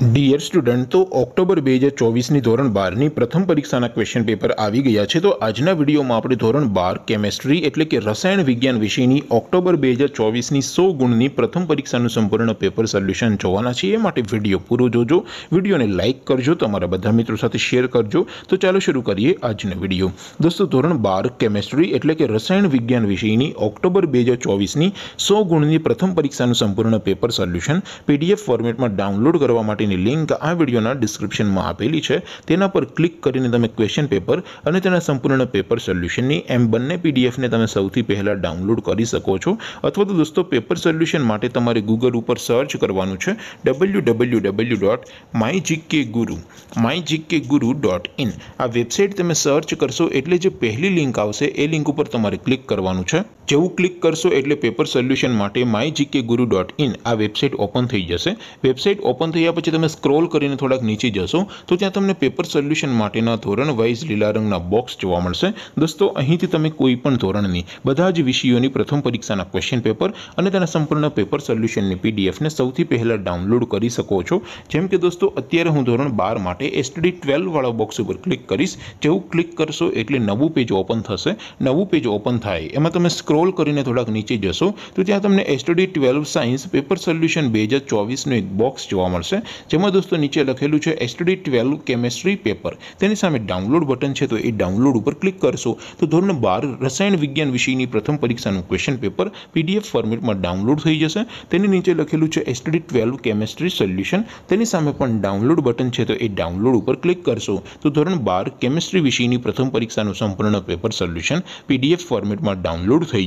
dear student તો October બે હજાર ચોવીસની ધોરણ બારની પ્રથમ પરીક્ષાના ક્વેશ્ચન પેપર આવી ગયા છે તો આજના વિડીયોમાં આપણે ધોરણ બાર કેમેસ્ટ્રી એટલે કે રસાયણ વિજ્ઞાન વિષયની ઓક્ટોબર બે હજાર ચોવીસની સો ગુણની પ્રથમ પરીક્ષાનું સંપૂર્ણ પેપર સોલ્યુશન જોવાના છીએ એ માટે વિડીયો પૂરો જોજો વિડીયોને લાઇક કરજો તમારા બધા મિત્રો સાથે શેર કરજો તો ચાલો શરૂ કરીએ આજનો વિડીયો દોસ્તો ધોરણ બાર કેમેસ્ટ્રી એટલે કે રસાયણ વિજ્ઞાન વિષયની ઓક્ટોબર બે હજાર ચોવીસની સો ગુણની પ્રથમ પરીક્ષાનું સંપૂર્ણ પેપર સોલ્યુશન પીડીએફ ફોર્મેટમાં ડાઉનલોડ કરવા માટે માટેની લિંક આ વિડીયોના ડિસ્ક્રિપ્શનમાં આપેલી છે તેના પર ક્લિક કરીને તમે ક્વેશ્ચન પેપર અને તેના સંપૂર્ણ પેપર સોલ્યુશનની એમ બંને પીડીએફને તમે સૌથી પહેલાં ડાઉનલોડ કરી શકો છો અથવા તો દોસ્તો પેપર સોલ્યુશન માટે તમારે ગૂગલ ઉપર સર્ચ કરવાનું છે W W W dot my GK guru my GK guru dot in આ વેબસાઇટ તમે સર્ચ કરશો એટલે જે પહેલી લિંક આવશે એ લિંક ઉપર તમારે ક્લિક કરવાનું છે જેવું ક્લિક કરશો એટલે પેપર સોલ્યુશન માટે my GK guru dot in આ વેબસાઇટ ઓપન થઈ જશે વેબસાઇટ ઓપન થયા પછી તમે સ્ક્રોલ કરીને થોડાક નીચે જશો તો ત્યાં તમને પેપર સોલ્યુશન માટેના ધોરણ વાઇઝ લીલા રંગના બોક્સ જોવા મળશે દોસ્તો અહીંથી તમે કોઈ પણ ધોરણની બધા જ વિષયોની પ્રથમ પરીક્ષાના ક્વેશ્ચન પેપર અને તેના સંપૂર્ણ પેપર સોલ્યુશનની પીડીએફને સૌથી પહેલાં ડાઉનલોડ કરી શકો છો જેમ કે દોસ્તો અત્યારે હું ધોરણ બાર માટે એસટીડી ટ્વેલ્વવાળા બોક્સ ઉપર ક્લિક કરીશ જેવું ક્લિક કરશો એટલે નવું પેજ ઓપન થશે નવું પેજ ઓપન થાય એમાં તમે સ્ક્રોલ સ્ક્રોલ કરીને થોડાક નીચે જશો તો ત્યાં તમને STD twelve science paper solution બે હજાર ચોવીસનું એક બોક્સ જોવા મળશે જેમાં દોસ્તો નીચે લખેલું છે એસટડી ટ્વેલ્વ કેમેસ્ટ્રી પેપર તેની સામે ડાઉનલોડ બટન છે તો એ ડાઉનલોડ ઉપર ક્લિક કરશો તો ધોરણ બાર રસાયણ વિજ્ઞાન વિષયની પ્રથમ પરીક્ષાનું ક્વેશ્ચન પેપર પીડીએફ ફોર્મેટમાં ડાઉનલોડ થઈ જશે તેની નીચે લખેલું છે એસટડી ટ્વેલ્વ કેમેસ્ટ્રી સોલ્યુશન તેની સામે પણ ડાઉનલોડ બટન છે તો એ ડાઉનલોડ ઉપર ક્લિક કરશો તો ધોરણ બાર કેમેસ્ટ્રી વિષયની પ્રથમ પરીક્ષાનું સંપૂર્ણ પેપર સોલ્યુશન પીડીએફ ફોર્મેટમાં ડાઉનલોડ થઈ